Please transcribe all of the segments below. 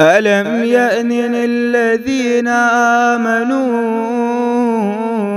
ألم يأنن الذين آمنوا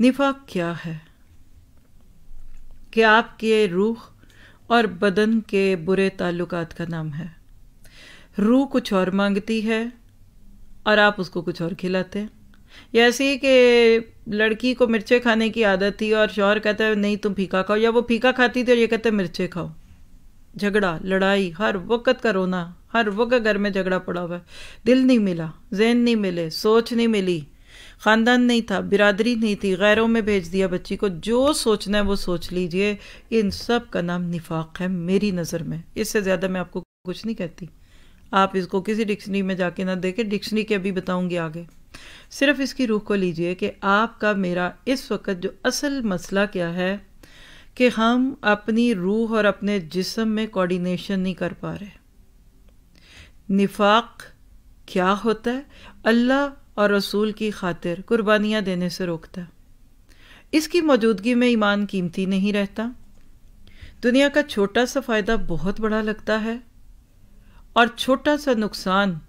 निफाक क्या है कि आपके रूह और बदन के बुरे ताल्लुकात का नाम है रूह कुछ और मांगती है और आप उसको कुछ और खिलाते हैं ऐसी कि लड़की को मिर्चे खाने की आदत थी और शौहर कहता है नहीं तुम फीका खाओ या वो फीका खाती थी और ये कहते मिर्चे खाओ झगड़ा लड़ाई हर वक्त का रोना हर वक्त घर में झगड़ा पड़ा हुआ है दिल नहीं मिला जहन नहीं मिले सोच नहीं मिली ख़ानदान नहीं था बिरादरी नहीं थी गैरों में भेज दिया बच्ची को जो सोचना है वो सोच लीजिए इन सब का नाम निफाक है मेरी नज़र में इससे ज़्यादा मैं आपको कुछ नहीं कहती आप इसको किसी डिक्शनरी में जाके ना देखें डिक्शनरी के अभी बताऊंगी आगे सिर्फ इसकी रूह को लीजिए कि आपका मेरा इस वक्त जो असल मसला क्या है कि हम अपनी रूह और अपने जिसम में कोऑर्डिनेशन नहीं कर पा रहे निफाक क्या होता है अल्लाह और रसूल की खातिर कुर्बानियाँ देने से रोकता इसकी मौजूदगी में ईमान कीमती नहीं रहता दुनिया का छोटा सा फ़ायदा बहुत बड़ा लगता है और छोटा सा नुकसान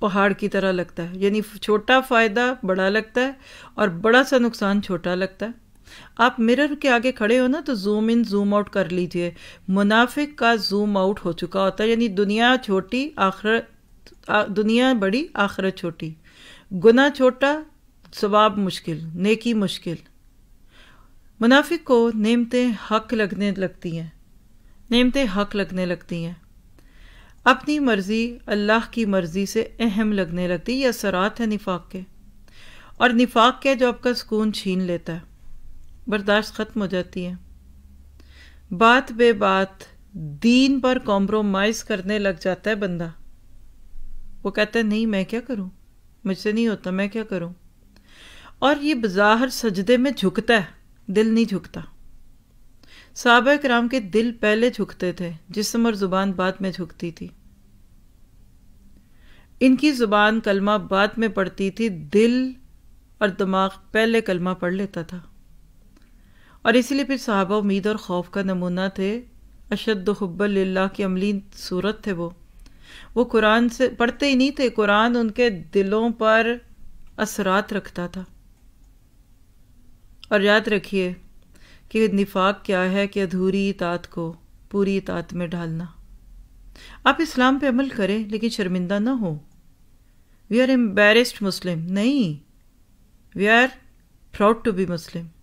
पहाड़ की तरह लगता है यानी छोटा फ़ायदा बड़ा लगता है और बड़ा सा नुकसान छोटा लगता है आप मिरर के आगे खड़े हो ना तो जूम इन जूम आउट कर लीजिए मुनाफिक का जूम आउट हो चुका होता है यानी दुनिया छोटी आखिर दुनिया बड़ी आखरत छोटी गुना छोटा स्वाब मुश्किल नेकी मुश्किल मुनाफिक को नेमतें हक लगने लगती हैं नेमतें हक लगने लगती हैं अपनी मर्ज़ी अल्लाह की मर्ज़ी से अहम लगने लगती है असरात है निफाक के और निफाक क्या जो आपका सुकून छीन लेता है बर्दाश्त ख़त्म हो जाती है बात बे बात दीन पर कॉम्प्रोमाइज़ करने लग जाता है बंदा वो कहता है नहीं मैं क्या करूँ मुझसे नहीं होता मैं क्या करूँ और ये बाहर सजदे में झुकता है दिल नहीं झुकता साहब कराम के दिल पहले झुकते थे जिसम और ज़ुबान बाद में झुकती थी इनकी ज़ुबान कलमा बाद में पढ़ती थी दिल और दिमाग पहले कलमा पढ़ लेता था और इसीलिए फिर साहबा उम्मीद और खौफ का नमूना थे अशद हब्बल्ला की अमली सूरत थे वो वो कुरान से पढ़ते ही नहीं थे कुरान उनके दिलों पर असरात रखता था और याद रखिए कि निफाक क्या है कि अधूरी इतात को पूरी इतात में ढालना आप इस्लाम पे अमल करें लेकिन शर्मिंदा ना हो वी आर एम्बेरस्ड मुस्लिम नहीं we are proud to be Muslim